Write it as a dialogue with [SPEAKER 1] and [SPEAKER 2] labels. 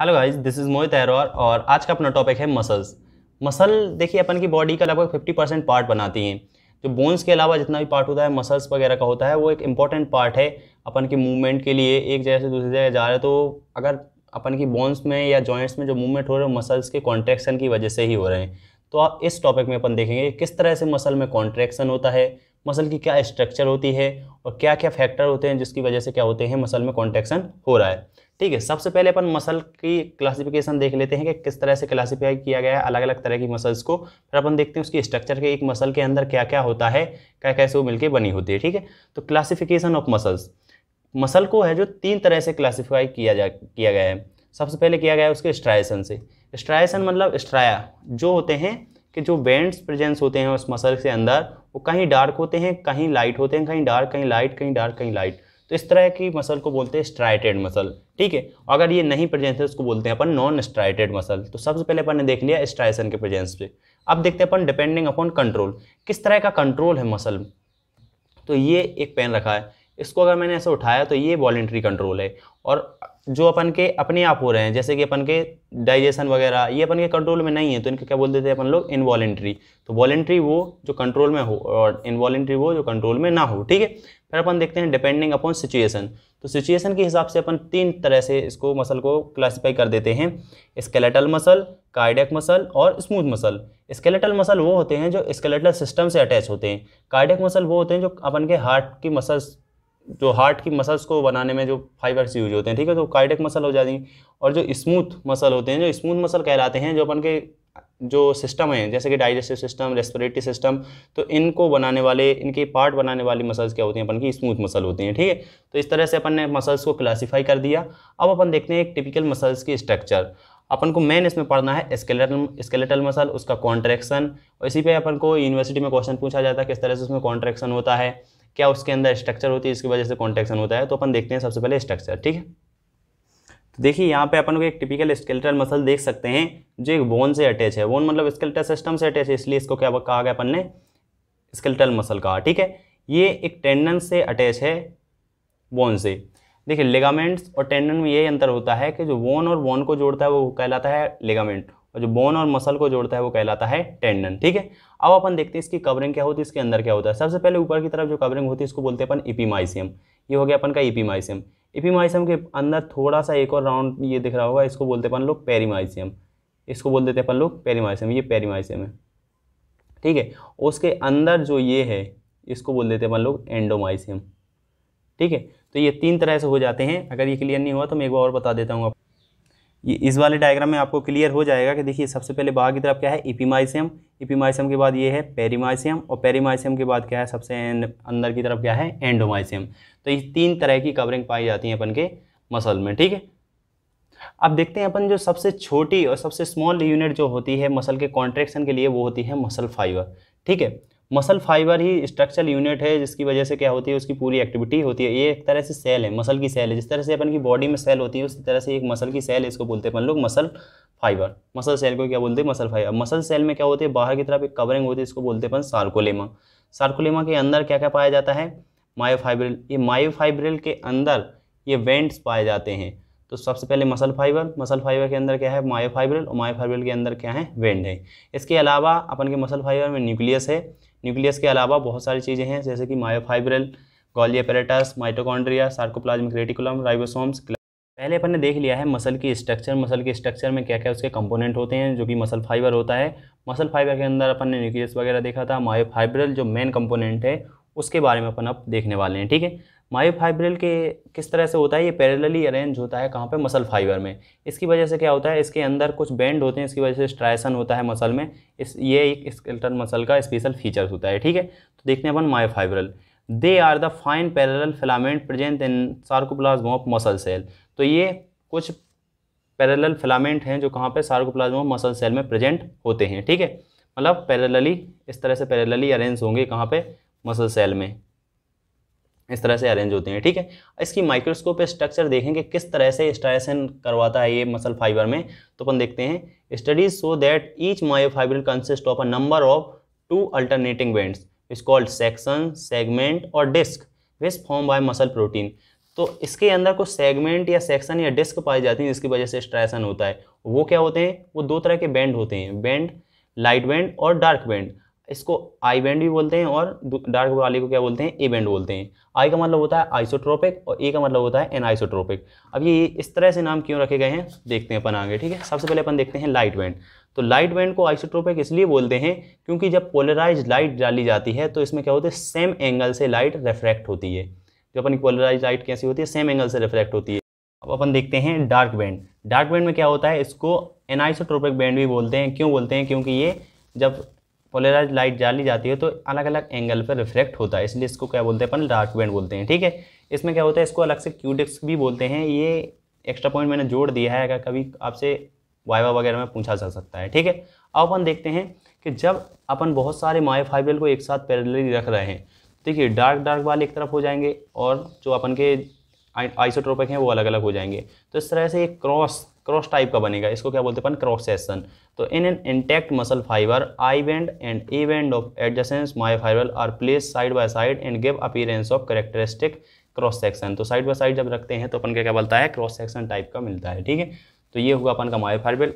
[SPEAKER 1] Hello guys this is Mohit Arora और आज का अपना टॉपिक है मसल्स मसल देखिए अपन की बॉडी का लगभग 50 परसेंट पार्ट बनाती हैं जो बोन्स के अलावा जितना भी पार्ट होता है मसल्स वगैरह का होता है वो एक इंपॉर्टेंट पार्ट है अपन के मूवमेंट के लिए एक जगह से दूसरी जगह जा रहे तो अगर अपन की बोन्स में या जॉइंट्स में जो मूवमेंट हो रहे हैं मसल्स के कॉन्ट्रैक्शन की वजह से ही हो रहे हैं तो आप इस टॉपिक में अपन देखेंगे किस तरह से मसल में कॉन्ट्रैक्शन होता है मसल की क्या स्ट्रक्चर होती है और क्या क्या फैक्टर होते हैं जिसकी वजह से क्या होते हैं मसल में कॉन्ट्रैक्शन हो रहा है ठीक है सबसे पहले अपन मसल की क्लासिफिकेशन देख लेते हैं कि किस तरह से क्लासिफाई किया गया है अलग अलग तरह की मसल्स को फिर अपन देखते हैं उसकी स्ट्रक्चर के एक मसल के अंदर क्या क्या होता है क्या कैसे वो मिलकर बनी होती है ठीक है तो क्लासिफिकेशन ऑफ मसल्स मसल को है जो तीन तरह से क्लासीफाई किया जा किया गया है सबसे पहले किया गया है उसके स्ट्राइसन से स्ट्राइसन मतलब स्ट्राया जो होते हैं कि जो बैंड्स प्रेजेंस होते हैं उस मसल के अंदर वो कहीं डार्क होते हैं कहीं लाइट होते हैं कहीं डार्क कहीं लाइट कहीं डार्क कहीं लाइट तो इस तरह की मसल को बोलते हैं स्ट्राइटेड मसल ठीक है अगर ये नहीं प्रेजेंस है उसको बोलते हैं अपन नॉन स्ट्राइटेड मसल तो सबसे पहले अपन ने देख लिया स्ट्राइसन के प्रेजेंस पे अब देखते हैं अपन डिपेंडिंग अपॉन कंट्रोल किस तरह का कंट्रोल है मसल तो ये एक पेन रखा है इसको अगर मैंने ऐसे उठाया तो ये वॉलेंट्री कंट्रोल है और जो अपन के अपने आप हो रहे हैं जैसे कि अपन के डाइजेशन वगैरह ये अपन के कंट्रोल में नहीं है तो इनके क्या बोलते थे अपन लोग इनवॉलेंट्री तो वॉलेंट्री वो जो कंट्रोल में हो और इनवॉलेंट्री वो जो कंट्रोल में ना हो ठीक है फिर अपन देखते हैं डिपेंडिंग अपॉन सिचुएशन तो सिचुएशन के हिसाब से अपन तीन तरह से इसको मसल को क्लासीफाई कर देते हैं स्केलेटल मसल कार्डियक मसल और स्मूथ मसल स्केलेटल मसल वो होते हैं जो स्केलेटल सिस्टम से अटैच होते हैं कार्डियक मसल वो होते हैं जो अपन के हार्ट की मसल्स जो हार्ट की मसल्स को बनाने में जो फाइबर्स यूज होते हैं ठीक है तो कार्डिक मसल हो जाती हैं और जो स्मूथ मसल होते हैं जो स्मूथ मसल कहलाते हैं जो अपन के जो सिस्टम है जैसे कि डाइजेस्टिव सिस्टम रेस्पिरेटरी सिस्टम तो इनको बनाने वाले इनके पार्ट बनाने वाली मसल्स क्या होती हैं अपन की स्मूथ मसल होती हैं ठीक है थीके? तो इस तरह से अपन ने मसल्स को क्लासीफाई कर दिया अब अपन देखते हैं एक टिपिकल मसल्स की स्ट्रक्चर अपन को मेन इसमें पढ़ना है स्केलेटल स्केलेटल मसल उसका कॉन्ट्रैक्शन और इसी पे अपन को यूनिवर्सिटी में क्वेश्चन पूछा जाता है किस तरह से उसमें कॉन्ट्रैक्शन होता है क्या उसके अंदर स्ट्रक्चर होती है इसकी वजह से कॉन्ट्रेक्शन होता है तो अपन देखते हैं सबसे पहले स्ट्रक्चर ठीक है तो देखिए यहाँ पे अपन को एक टिपिकल स्केलेटल मसल देख सकते हैं जो एक बोन से अटैच है बोन मतलब स्केलेटल सिस्टम से अटैच है इसलिए इसको क्या कहा गया अपन ने स्केलेटल मसल कहा ठीक है ये एक टेंडन से अटैच है बोन से देखिए लेगामेंट्स और टेंडन में यही अंतर होता है कि जो बोन और बोन को जोड़ता है वो कहलाता है लेगामेंट और जो बोन और मसल को जोड़ता है वो कहलाता है टेंडन ठीक है अब अपन देखते हैं इसकी कवरिंग क्या होती है इसके अंदर क्या होता है सबसे पहले ऊपर की तरफ जो कवरिंग होती है इसको बोलते हैं अपन इपीमाइसियम ये हो गया अपन का इपीमाइसियम इपीमाइसियम के अंदर थोड़ा सा एक और राउंड ये दिख रहा होगा इसको बोलते अपन लोग पेरीमाइसियम इसको बोल देते अपन लोग पेरीमाइसियम ये पेरीमाइसियम है ठीक है उसके अंदर जो ये है इसको बोल देते अपन लोग एंडोमाइसियम ठीक है तो ये तीन तरह से हो जाते हैं अगर ये क्लियर नहीं हुआ तो मैं एक बार और बता देता हूँ आप ये इस वाले डायग्राम में आपको क्लियर हो जाएगा कि देखिए सबसे पहले बाहर की तरफ क्या है इपीमाइसियम इपीमाइसियम के बाद ये है पेरीमाइसियम और पेरीमाइसियम के बाद क्या है सबसे अंदर की तरफ क्या है एंडोमाइसियम तो ये तीन तरह की कवरिंग पाई जाती है अपन के मसल में ठीक है अब देखते हैं अपन जो सबसे छोटी और सबसे स्मॉल यूनिट जो होती है मसल के कॉन्ट्रेक्शन के लिए वो होती है मसल फाइबर ठीक है मसल फाइबर ही स्ट्रक्चरल यूनिट है जिसकी वजह से क्या होती है उसकी पूरी एक्टिविटी होती है ये एक तरह से सेल है मसल की सेल है जिस तरह से अपन की बॉडी में सेल होती है उसी तरह से एक मसल की सेल है इसको बोलते हैं अपन लोग मसल फाइबर मसल सेल को क्या बोलते हैं मसल फाइबर मसल सेल में क्या होती है बाहर की तरफ एक कवरिंग होती है इसको बोलते हैं अपन सार्कोलेमा सार्कोलेमा के अंदर क्या क्या पाया जाता है मायोफाइब्रिल ये मायोफाइब्रिल के अंदर ये वेंट्स पाए जाते हैं तो सबसे पहले मसल फाइबर मसल फाइबर के अंदर क्या है मायोफाइब्रिल और मायोफाइब्रिल फाइब्रल के अंदर क्या है वेंड है इसके अलावा अपन के मसल फाइबर में न्यूक्लियस है न्यूक्लियस के अलावा बहुत सारी चीज़ें हैं जैसे कि myofibril fibril mitochondria sarcoplasmic reticulum ribosomes पहले अपन ने देख लिया है मसल की स्ट्रक्चर मसल के स्ट्रक्चर में क्या क्या उसके कंपोनेंट होते हैं जो कि मसल फाइबर होता है मसल फाइबर के अंदर अपन ने न्यूक्लियस वगैरह देखा था मायोफाइब्रल जो मेन कंपोनेंट है उसके बारे में अपन अब देखने वाले हैं ठीक है मायोफाइब्रिल के किस तरह से होता है ये पैरेलली अरेंज होता है कहाँ पे मसल फाइबर में इसकी वजह से क्या होता है इसके अंदर कुछ बैंड होते हैं इसकी वजह से स्ट्राइसन होता है मसल में इस ये एक स्केल्टन मसल का स्पेशल फीचर होता है ठीक है तो देखते हैं अपन myofibril they are the fine parallel filament present in sarcoplasm of muscle cell तो ये कुछ पैरेलल फिलामेंट हैं जो कहाँ पर सार्कोप्लाज्म ऑफ मसल सेल में प्रेजेंट होते हैं ठीक है मतलब पैरेलली इस तरह से पैरेलली अरेंज होंगे कहाँ पर मसल सेल में इस तरह से अरेंज होते हैं ठीक है इसकी माइक्रोस्कोप स्ट्रक्चर देखेंगे किस तरह से स्ट्रेसन करवाता है ये मसल फाइबर में तो अपन देखते हैं studies so that each myofibre consist of a number of two alternating bands is called section segment और disc is form by muscle protein तो इसके अंदर कुछ सेगमेंट या सेक्शन या डिस्क पाई जाती हैं जिसकी वजह से स्ट्रेसन होता है वो क्या होते हैं वो दो तरह के बैंड होते हैं बैंड लाइट बैंड और डार्क बैंड इसको आई बैंड भी बोलते हैं और डार्क वाले को क्या बोलते हैं ए बैंड बोलते हैं आई का मतलब होता है आइसोट्रोपिक और ए का मतलब होता है एन आइसोट्रोपिक अब ये इस तरह से नाम क्यों रखे गए हैं देखते हैं अपन आगे ठीक है सबसे पहले अपन देखते हैं लाइट बैंड तो लाइट बैंड को आइसोट्रोपिक इसलिए बोलते हैं क्योंकि जब पोलराइज लाइट डाली जाती है तो इसमें क्या होता है सेम एंगल से लाइट रिफ्रैक्ट होती है जो अपनी पोलराइज लाइट कैसी होती है सेम एंगल से रिफ्रैक्ट होती है अब अपन देखते हैं डार्क बैंड डार्क बैंड में क्या होता है इसको एनाइसोट्रोपिक बैंड भी बोलते हैं क्यों बोलते हैं क्योंकि ये जब पोलराइज लाइट डाली जाती है तो अलग अलग एंगल पर रिफ्लेक्ट होता है इसलिए इसको क्या बोलते हैं अपन डार्क बैंड बोलते हैं ठीक है इसमें क्या होता है इसको अलग से क्यूडिक्स भी बोलते हैं ये एक्स्ट्रा पॉइंट मैंने जोड़ दिया है अगर कभी आपसे वाइवा वगैरह में पूछा जा सकता है ठीक है अब अपन देखते हैं कि जब अपन बहुत सारे मायोफाइब्रिल को एक साथ पैरेलली रख रहे हैं देखिए डार्क डार्क वाले एक तरफ हो जाएंगे और जो अपन के आइसोट्रोपिक हैं वो अलग अलग हो जाएंगे तो इस तरह से एक क्रॉस क्रॉस टाइप का बनेगा इसको क्या बोलते हैं क्रॉस सेक्शन तो in an intact muscle fibre I band and A band of adjacent myofibre are placed side by side and give appearance of characteristic cross section तो side by side जब रखते हैं तो अपन क्या क्या बोलता है क्रॉस सेक्शन टाइप का मिलता है ठीक है तो ये हुआ अपन का माई फाइबर